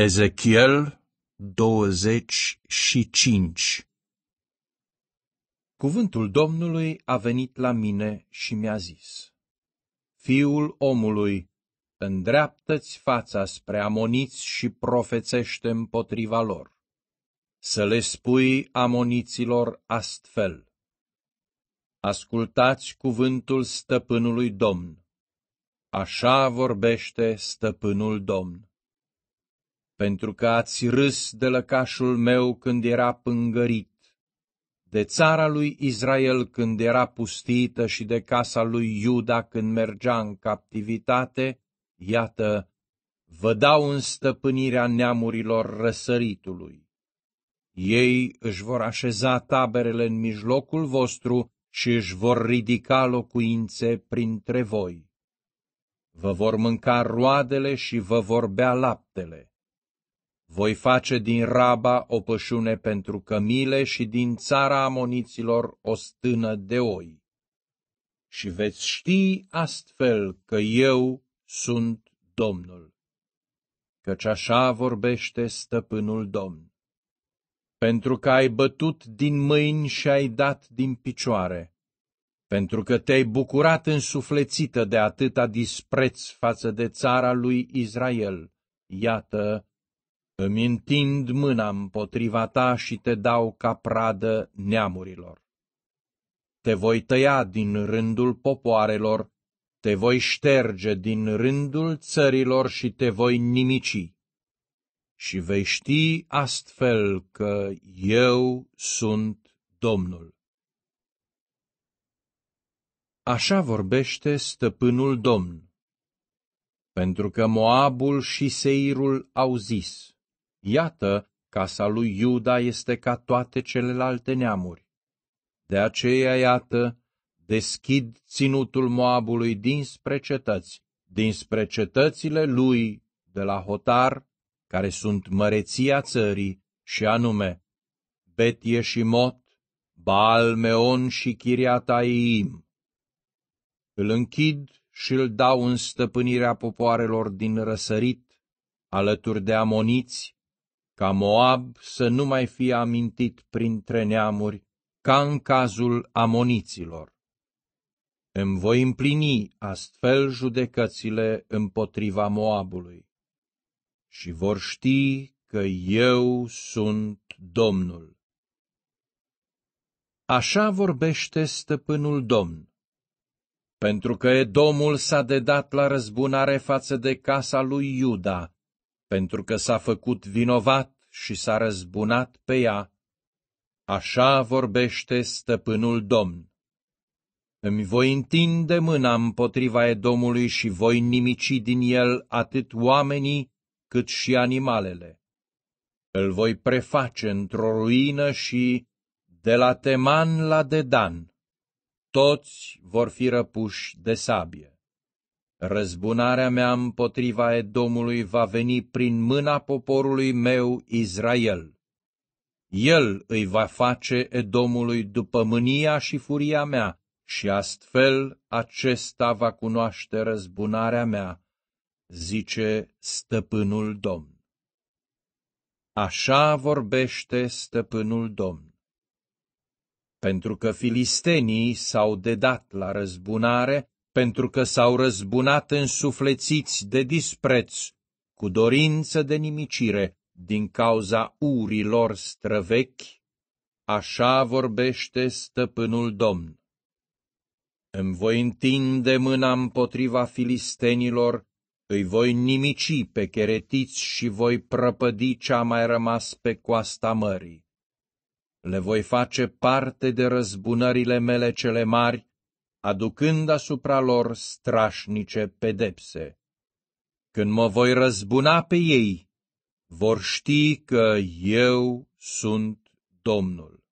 Ezechiel 25 Cuvântul Domnului a venit la mine și mi-a zis, Fiul omului, îndreaptă-ți fața spre amoniți și profețește împotriva lor. Să le spui amoniților astfel. Ascultați cuvântul stăpânului Domn. Așa vorbește stăpânul Domn pentru că ați râs de lăcașul meu când era pângărit, de țara lui Israel când era pustită și de casa lui Iuda când mergea în captivitate, iată, vă dau în stăpânirea neamurilor răsăritului. Ei își vor așeza taberele în mijlocul vostru și își vor ridica locuințe printre voi. Vă vor mânca roadele și vă vor bea laptele. Voi face din Raba o pășune pentru cămile și din țara amoniților o stână de oi. Și veți ști astfel că eu sunt Domnul. Căci așa vorbește stăpânul Domn. Pentru că ai bătut din mâini și ai dat din picioare pentru că te-ai bucurat însuflețită de atâta dispreț față de țara lui Israel. Iată, îmi întind mâna împotriva ta și te dau ca pradă neamurilor. Te voi tăia din rândul popoarelor, te voi șterge din rândul țărilor și te voi nimici. Și vei ști astfel că eu sunt Domnul. Așa vorbește stăpânul Domn, pentru că Moabul și Seirul au zis. Iată, casa lui Iuda este ca toate celelalte neamuri. De aceea, iată, deschid ținutul Moabului dinspre cetăți, dinspre cetățile lui de la hotar, care sunt măreția țării, și anume Betie și Mot, Baalmeon și Chiriataim. Îl închid și îl dau în stăpânirea popoarelor din răsărit, alături de amoniți, ca Moab să nu mai fie amintit printre neamuri, ca în cazul amoniților. Îmi voi împlini astfel judecățile împotriva Moabului și vor ști că eu sunt Domnul. Așa vorbește stăpânul Domn. Pentru că Edomul s-a dedat la răzbunare față de casa lui Iuda pentru că s-a făcut vinovat și s-a răzbunat pe ea. Așa vorbește stăpânul Domn. Îmi voi întinde mâna împotriva Edomului și voi nimici din el atât oamenii cât și animalele. Îl voi preface într-o ruină și, de la Teman la Dedan, toți vor fi răpuși de sabie. Răzbunarea mea împotriva Edomului va veni prin mâna poporului meu Israel. El îi va face Edomului după mânia și furia mea și astfel acesta va cunoaște răzbunarea mea, zice stăpânul Domn. Așa vorbește stăpânul Domn. Pentru că filistenii s-au dedat la răzbunare, pentru că s-au răzbunat însuflețiți de dispreț, cu dorință de nimicire, din cauza urilor străvechi, așa vorbește stăpânul Domn. Îmi voi întinde mâna împotriva filistenilor, îi voi nimici pe cheretiți și voi prăpădi ce a mai rămas pe coasta mării. Le voi face parte de răzbunările mele cele mari aducând asupra lor strașnice pedepse. Când mă voi răzbuna pe ei, vor ști că eu sunt Domnul.